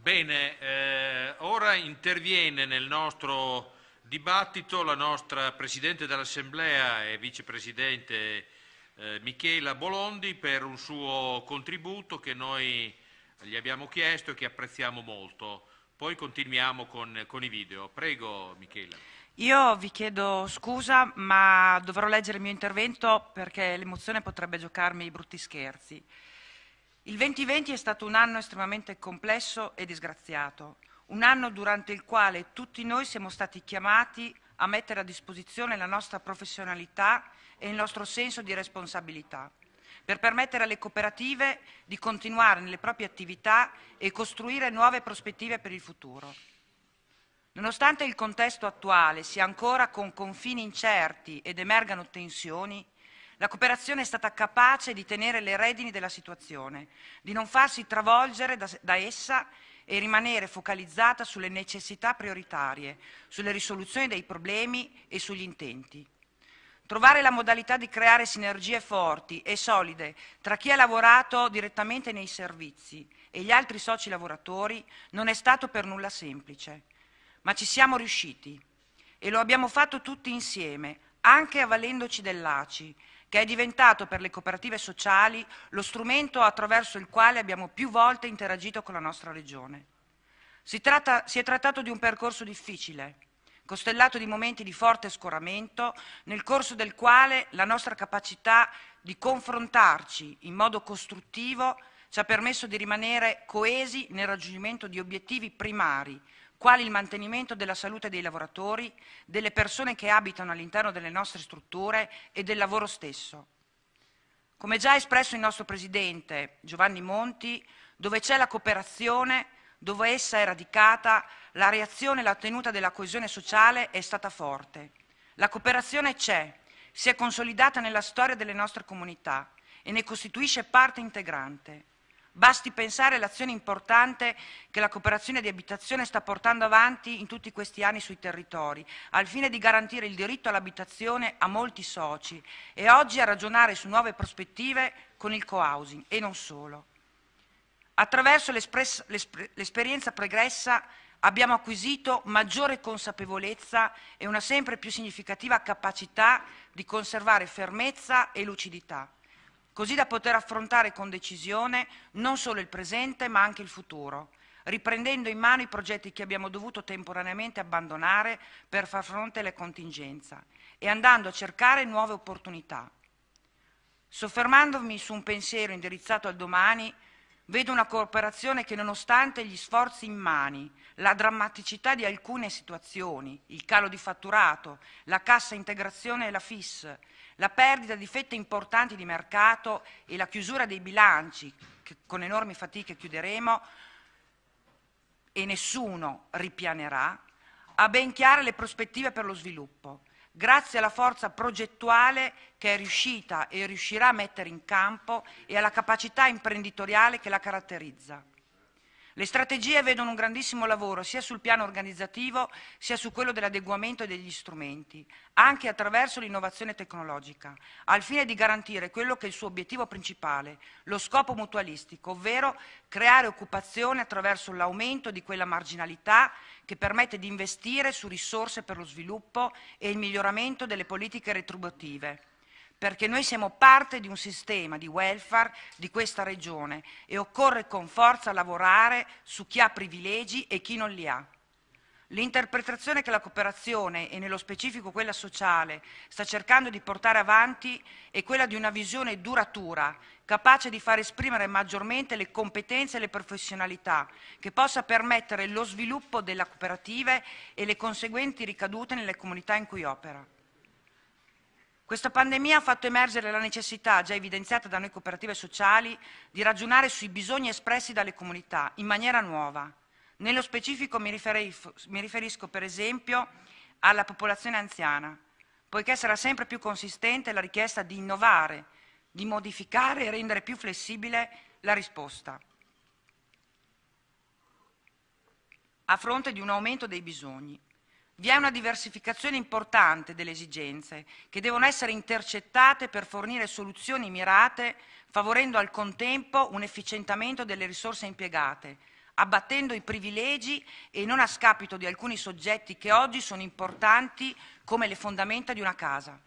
Bene, eh, ora interviene nel nostro dibattito la nostra Presidente dell'Assemblea e Vicepresidente eh, Michela Bolondi per un suo contributo che noi gli abbiamo chiesto e che apprezziamo molto. Poi continuiamo con, con i video. Prego Michela. Io vi chiedo scusa, ma dovrò leggere il mio intervento perché l'emozione potrebbe giocarmi i brutti scherzi. Il 2020 è stato un anno estremamente complesso e disgraziato, un anno durante il quale tutti noi siamo stati chiamati a mettere a disposizione la nostra professionalità e il nostro senso di responsabilità per permettere alle cooperative di continuare nelle proprie attività e costruire nuove prospettive per il futuro. Nonostante il contesto attuale sia ancora con confini incerti ed emergano tensioni, la cooperazione è stata capace di tenere le redini della situazione, di non farsi travolgere da, da essa e rimanere focalizzata sulle necessità prioritarie, sulle risoluzioni dei problemi e sugli intenti. Trovare la modalità di creare sinergie forti e solide tra chi ha lavorato direttamente nei servizi e gli altri soci lavoratori non è stato per nulla semplice, ma ci siamo riusciti e lo abbiamo fatto tutti insieme, anche avvalendoci dell'ACI, che è diventato per le cooperative sociali lo strumento attraverso il quale abbiamo più volte interagito con la nostra Regione. Si, tratta, si è trattato di un percorso difficile, costellato di momenti di forte scoramento, nel corso del quale la nostra capacità di confrontarci in modo costruttivo ci ha permesso di rimanere coesi nel raggiungimento di obiettivi primari quali il mantenimento della salute dei lavoratori, delle persone che abitano all'interno delle nostre strutture e del lavoro stesso. Come già ha espresso il nostro Presidente Giovanni Monti, dove c'è la cooperazione, dove essa è radicata, la reazione e la tenuta della coesione sociale è stata forte. La cooperazione c'è, si è consolidata nella storia delle nostre comunità e ne costituisce parte integrante. Basti pensare all'azione importante che la cooperazione di abitazione sta portando avanti in tutti questi anni sui territori, al fine di garantire il diritto all'abitazione a molti soci e oggi a ragionare su nuove prospettive con il co-housing e non solo. Attraverso l'esperienza pregressa abbiamo acquisito maggiore consapevolezza e una sempre più significativa capacità di conservare fermezza e lucidità così da poter affrontare con decisione non solo il presente ma anche il futuro, riprendendo in mano i progetti che abbiamo dovuto temporaneamente abbandonare per far fronte alle contingenze e andando a cercare nuove opportunità. Soffermandomi su un pensiero indirizzato al domani, Vedo una cooperazione che nonostante gli sforzi immani, la drammaticità di alcune situazioni, il calo di fatturato, la cassa integrazione e la FIS, la perdita di fette importanti di mercato e la chiusura dei bilanci, che con enormi fatiche chiuderemo, e nessuno ripianerà, ha ben chiare le prospettive per lo sviluppo grazie alla forza progettuale che è riuscita e riuscirà a mettere in campo e alla capacità imprenditoriale che la caratterizza. Le strategie vedono un grandissimo lavoro sia sul piano organizzativo sia su quello dell'adeguamento degli strumenti, anche attraverso l'innovazione tecnologica, al fine di garantire quello che è il suo obiettivo principale, lo scopo mutualistico, ovvero creare occupazione attraverso l'aumento di quella marginalità che permette di investire su risorse per lo sviluppo e il miglioramento delle politiche retributive perché noi siamo parte di un sistema di welfare di questa regione e occorre con forza lavorare su chi ha privilegi e chi non li ha. L'interpretazione che la cooperazione, e nello specifico quella sociale, sta cercando di portare avanti è quella di una visione duratura, capace di far esprimere maggiormente le competenze e le professionalità, che possa permettere lo sviluppo della cooperativa e le conseguenti ricadute nelle comunità in cui opera. Questa pandemia ha fatto emergere la necessità, già evidenziata da noi cooperative sociali, di ragionare sui bisogni espressi dalle comunità in maniera nuova. Nello specifico mi riferisco, mi riferisco per esempio alla popolazione anziana, poiché sarà sempre più consistente la richiesta di innovare, di modificare e rendere più flessibile la risposta a fronte di un aumento dei bisogni. Vi è una diversificazione importante delle esigenze che devono essere intercettate per fornire soluzioni mirate, favorendo al contempo un efficientamento delle risorse impiegate, abbattendo i privilegi e non a scapito di alcuni soggetti che oggi sono importanti come le fondamenta di una casa.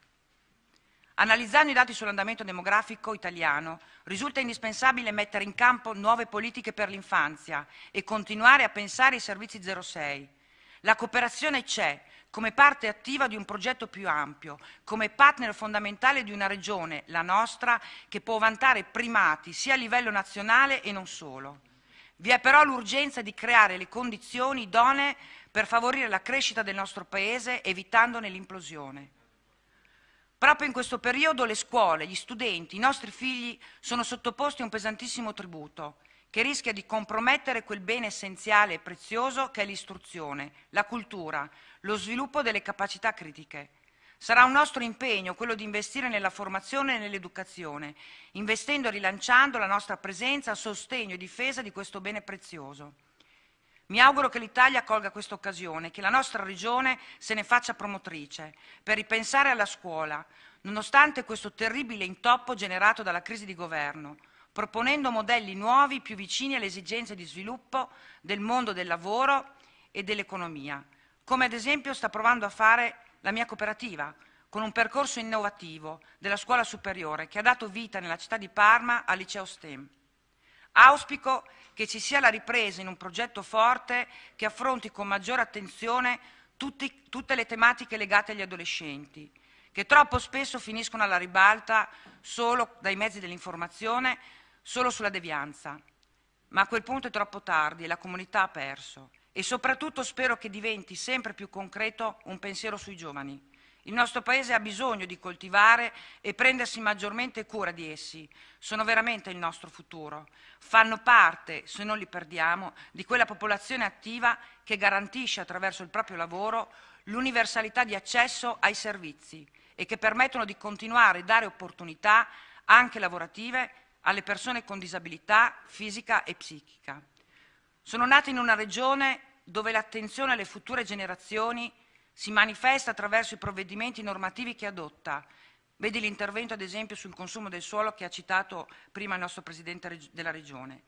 Analizzando i dati sull'andamento demografico italiano, risulta indispensabile mettere in campo nuove politiche per l'infanzia e continuare a pensare ai servizi 06 la cooperazione c'è come parte attiva di un progetto più ampio, come partner fondamentale di una regione, la nostra, che può vantare primati sia a livello nazionale e non solo. Vi è però l'urgenza di creare le condizioni idonee per favorire la crescita del nostro Paese, evitandone l'implosione. Proprio in questo periodo le scuole, gli studenti, i nostri figli sono sottoposti a un pesantissimo tributo che rischia di compromettere quel bene essenziale e prezioso che è l'istruzione, la cultura, lo sviluppo delle capacità critiche. Sarà un nostro impegno quello di investire nella formazione e nell'educazione, investendo e rilanciando la nostra presenza a sostegno e difesa di questo bene prezioso. Mi auguro che l'Italia colga questa occasione, che la nostra regione se ne faccia promotrice, per ripensare alla scuola, nonostante questo terribile intoppo generato dalla crisi di governo proponendo modelli nuovi più vicini alle esigenze di sviluppo del mondo del lavoro e dell'economia, come ad esempio sta provando a fare la mia cooperativa, con un percorso innovativo della scuola superiore che ha dato vita nella città di Parma al liceo STEM. Auspico che ci sia la ripresa in un progetto forte che affronti con maggiore attenzione tutti, tutte le tematiche legate agli adolescenti, che troppo spesso finiscono alla ribalta solo dai mezzi dell'informazione, solo sulla devianza. Ma a quel punto è troppo tardi e la comunità ha perso. E soprattutto spero che diventi sempre più concreto un pensiero sui giovani. Il nostro Paese ha bisogno di coltivare e prendersi maggiormente cura di essi. Sono veramente il nostro futuro. Fanno parte, se non li perdiamo, di quella popolazione attiva che garantisce attraverso il proprio lavoro l'universalità di accesso ai servizi e che permettono di continuare a dare opportunità anche lavorative alle persone con disabilità fisica e psichica. Sono nata in una regione dove l'attenzione alle future generazioni si manifesta attraverso i provvedimenti normativi che adotta. Vedi l'intervento ad esempio sul consumo del suolo che ha citato prima il nostro Presidente della Regione.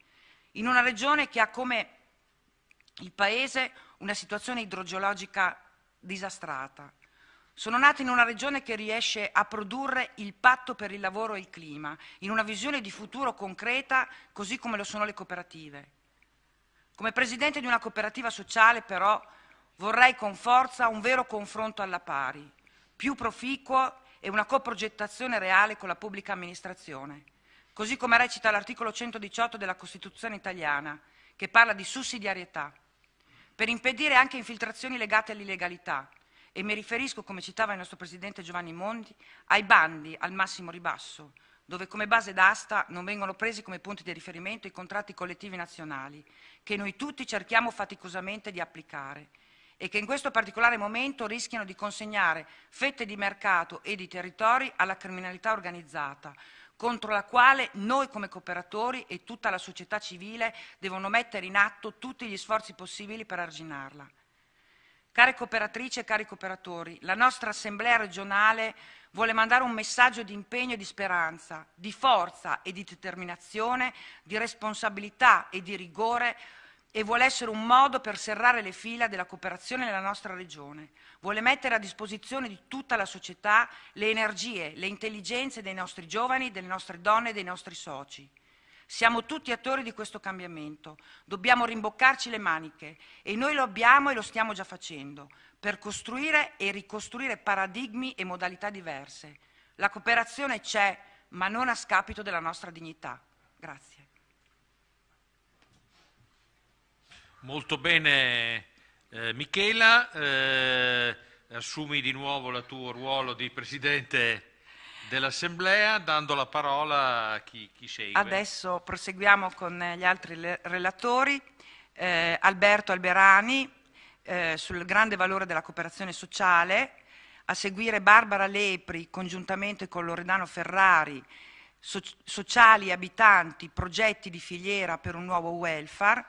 In una regione che ha come il Paese una situazione idrogeologica disastrata, sono nata in una regione che riesce a produrre il patto per il lavoro e il clima, in una visione di futuro concreta, così come lo sono le cooperative. Come presidente di una cooperativa sociale, però, vorrei con forza un vero confronto alla pari, più proficuo e una coprogettazione reale con la pubblica amministrazione, così come recita l'articolo 118 della Costituzione italiana, che parla di sussidiarietà, per impedire anche infiltrazioni legate all'illegalità, e mi riferisco, come citava il nostro Presidente Giovanni Monti, ai bandi al massimo ribasso, dove come base d'asta non vengono presi come punti di riferimento i contratti collettivi nazionali, che noi tutti cerchiamo faticosamente di applicare e che in questo particolare momento rischiano di consegnare fette di mercato e di territori alla criminalità organizzata, contro la quale noi come cooperatori e tutta la società civile devono mettere in atto tutti gli sforzi possibili per arginarla. Care cooperatrici e cari cooperatori, la nostra Assemblea regionale vuole mandare un messaggio di impegno e di speranza, di forza e di determinazione, di responsabilità e di rigore e vuole essere un modo per serrare le fila della cooperazione nella nostra regione. Vuole mettere a disposizione di tutta la società le energie, le intelligenze dei nostri giovani, delle nostre donne e dei nostri soci. Siamo tutti attori di questo cambiamento, dobbiamo rimboccarci le maniche e noi lo abbiamo e lo stiamo già facendo per costruire e ricostruire paradigmi e modalità diverse. La cooperazione c'è, ma non a scapito della nostra dignità. Grazie. Molto bene eh, Michela, eh, assumi di nuovo il tuo ruolo di Presidente dell'Assemblea, dando la parola a chi, chi, segue. Adesso proseguiamo con eh, gli altri relatori. Eh, Alberto Alberani eh, sul grande valore della cooperazione sociale, a seguire Barbara Lepri congiuntamente con Loredano Ferrari, so sociali abitanti, progetti di filiera per un nuovo welfare,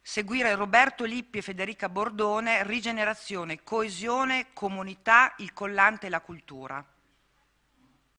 seguire Roberto Lippi e Federica Bordone, rigenerazione, coesione, comunità, il collante e la cultura.